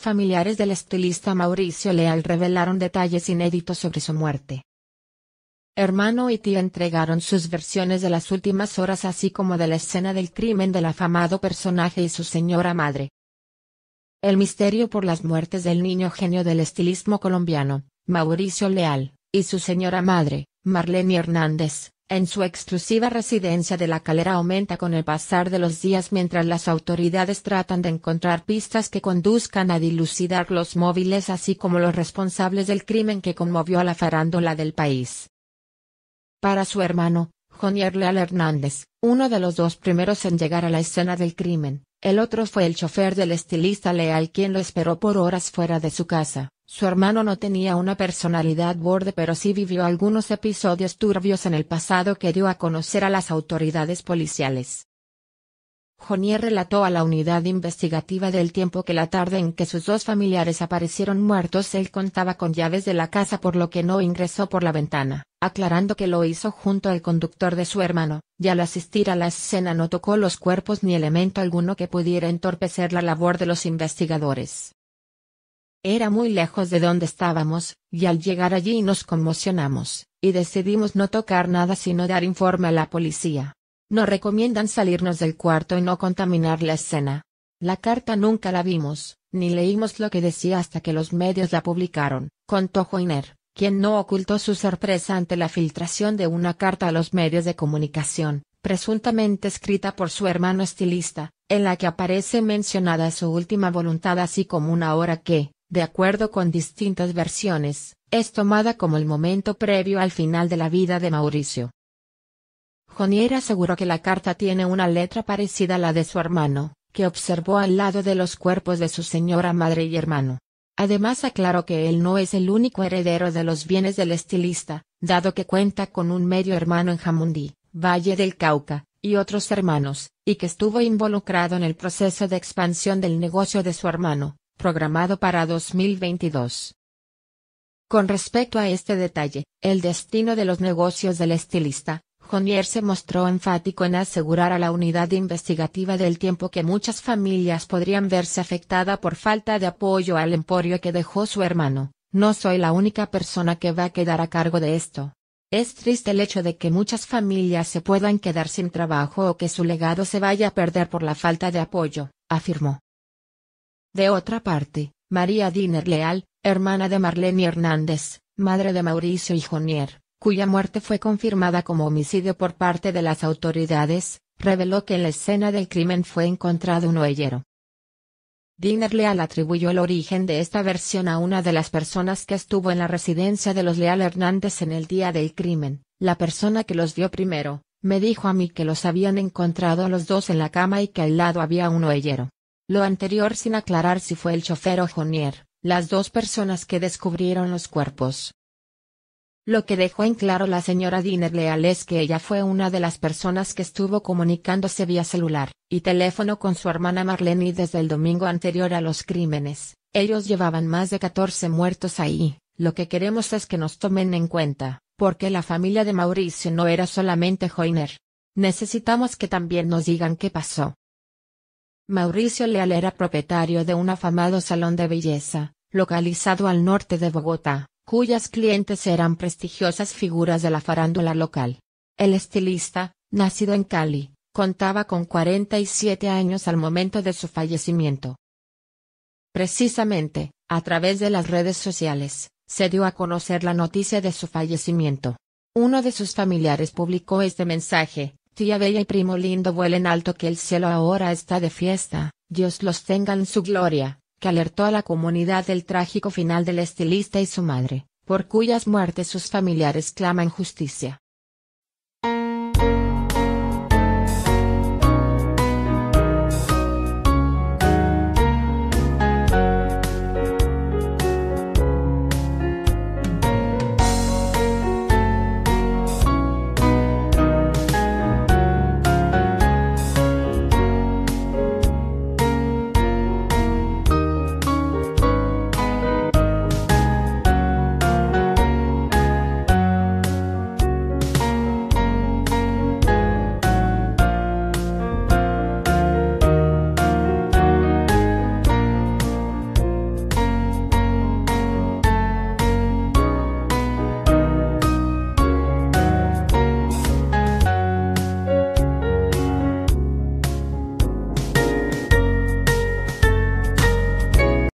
Familiares del estilista Mauricio Leal revelaron detalles inéditos sobre su muerte. Hermano y tía entregaron sus versiones de las últimas horas así como de la escena del crimen del afamado personaje y su señora madre. El misterio por las muertes del niño genio del estilismo colombiano, Mauricio Leal, y su señora madre, Marlene Hernández, en su exclusiva residencia de la calera aumenta con el pasar de los días mientras las autoridades tratan de encontrar pistas que conduzcan a dilucidar los móviles así como los responsables del crimen que conmovió a la farándula del país. Para su hermano, Jonier Leal Hernández, uno de los dos primeros en llegar a la escena del crimen, el otro fue el chofer del estilista Leal quien lo esperó por horas fuera de su casa. Su hermano no tenía una personalidad borde pero sí vivió algunos episodios turbios en el pasado que dio a conocer a las autoridades policiales. Jonier relató a la unidad investigativa del tiempo que la tarde en que sus dos familiares aparecieron muertos él contaba con llaves de la casa por lo que no ingresó por la ventana, aclarando que lo hizo junto al conductor de su hermano, y al asistir a la escena no tocó los cuerpos ni elemento alguno que pudiera entorpecer la labor de los investigadores. Era muy lejos de donde estábamos, y al llegar allí nos conmocionamos, y decidimos no tocar nada sino dar informe a la policía. Nos recomiendan salirnos del cuarto y no contaminar la escena. La carta nunca la vimos, ni leímos lo que decía hasta que los medios la publicaron, contó Joiner, quien no ocultó su sorpresa ante la filtración de una carta a los medios de comunicación, presuntamente escrita por su hermano estilista, en la que aparece mencionada su última voluntad así como una hora que, de acuerdo con distintas versiones, es tomada como el momento previo al final de la vida de Mauricio. Jonier aseguró que la carta tiene una letra parecida a la de su hermano, que observó al lado de los cuerpos de su señora madre y hermano. Además aclaró que él no es el único heredero de los bienes del estilista, dado que cuenta con un medio hermano en Jamundí, Valle del Cauca, y otros hermanos, y que estuvo involucrado en el proceso de expansión del negocio de su hermano, programado para 2022. Con respecto a este detalle, el destino de los negocios del estilista, Jonier se mostró enfático en asegurar a la unidad investigativa del tiempo que muchas familias podrían verse afectada por falta de apoyo al emporio que dejó su hermano. No soy la única persona que va a quedar a cargo de esto. Es triste el hecho de que muchas familias se puedan quedar sin trabajo o que su legado se vaya a perder por la falta de apoyo, afirmó. De otra parte, María Diner Leal, hermana de Marlene Hernández, madre de Mauricio y Jonier, cuya muerte fue confirmada como homicidio por parte de las autoridades, reveló que en la escena del crimen fue encontrado un huellero. Diner Leal atribuyó el origen de esta versión a una de las personas que estuvo en la residencia de los Leal Hernández en el día del crimen. La persona que los dio primero, me dijo a mí que los habían encontrado a los dos en la cama y que al lado había un hoyero. Lo anterior sin aclarar si fue el chofer o Jonier, las dos personas que descubrieron los cuerpos. Lo que dejó en claro la señora Diner Leal es que ella fue una de las personas que estuvo comunicándose vía celular y teléfono con su hermana Marlene desde el domingo anterior a los crímenes. Ellos llevaban más de 14 muertos ahí. Lo que queremos es que nos tomen en cuenta, porque la familia de Mauricio no era solamente Joiner. Necesitamos que también nos digan qué pasó, Mauricio Leal era propietario de un afamado salón de belleza, localizado al norte de Bogotá, cuyas clientes eran prestigiosas figuras de la farándula local. El estilista, nacido en Cali, contaba con 47 años al momento de su fallecimiento. Precisamente, a través de las redes sociales, se dio a conocer la noticia de su fallecimiento. Uno de sus familiares publicó este mensaje, Tía Bella y primo lindo vuelen alto que el cielo ahora está de fiesta, Dios los tenga en su gloria, que alertó a la comunidad del trágico final del estilista y su madre, por cuyas muertes sus familiares claman justicia.